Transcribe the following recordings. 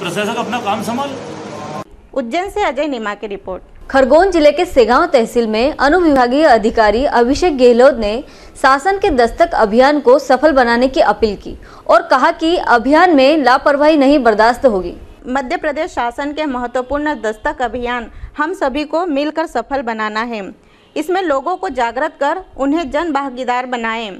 प्रशासक अपना काम संभाल उज्जैन से अजय निमा की रिपोर्ट खरगोन जिले के सेगांव तहसील में अनुविभागीय अधिकारी अभिषेक गहलोत ने शासन के दस्तक अभियान को सफल बनाने की अपील की और कहा कि अभियान में लापरवाही नहीं बर्दाश्त होगी मध्य प्रदेश शासन के महत्वपूर्ण दस्तक अभियान हम सभी को मिलकर सफल बनाना है इसमें लोगों को जागृत कर उन्हें जन भागीदार बनाएं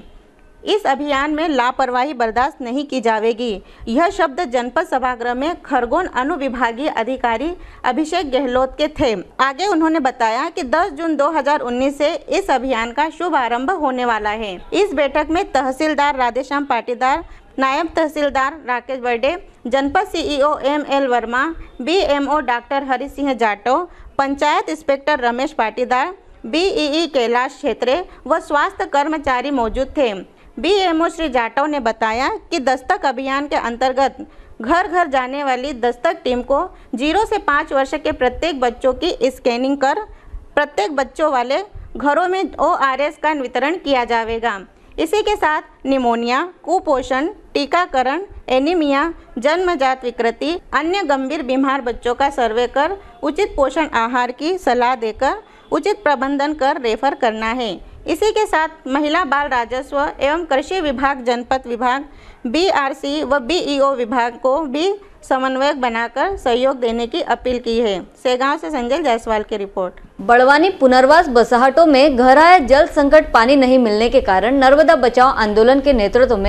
इस अभियान में लापरवाही बर्दाश्त नहीं की जाएगी यह शब्द जनपद सभागृह में खरगोन अनुविभागीय अधिकारी अभिषेक गहलोत के थे आगे उन्होंने बताया कि 10 जून 2019 से इस अभियान का शुभारंभ होने वाला है इस बैठक में तहसीलदार राधेश्याम पाटीदार नायब तहसीलदार राकेश बर्डे जनपद CEO M L Verma BMO doctor Hari Singh Jato panchayat inspector Ramesh Patidar BE e e Kailash क्षेत्र व स्वास्थ्य कर्मचारी मौजूद थे बीएमओ श्री जाटव ने बताया कि दस्तक अभियान के अंतर्गत घर घर जाने वाली दस्तक टीम को जीरो से पाँच वर्ष के प्रत्येक बच्चों की स्कैनिंग कर प्रत्येक बच्चों वाले घरों में ओ का वितरण किया जाएगा इसी के साथ निमोनिया कुपोषण टीकाकरण एनीमिया जन्मजात विकृति अन्य गंभीर बीमार बच्चों का सर्वे कर उचित पोषण आहार की सलाह देकर उचित प्रबंधन कर रेफर करना है इसी के साथ महिला बाल राजस्व एवं कृषि विभाग जनपद विभाग बीआरसी व बीईओ e विभाग को भी समन्वयक बनाकर सहयोग देने की अपील की है सेगांव से संजय जायसवाल की रिपोर्ट बड़वानी पुनर्वास बसाहटों में घर आए जल संकट पानी नहीं मिलने के कारण नर्मदा बचाओ आंदोलन के नेतृत्व में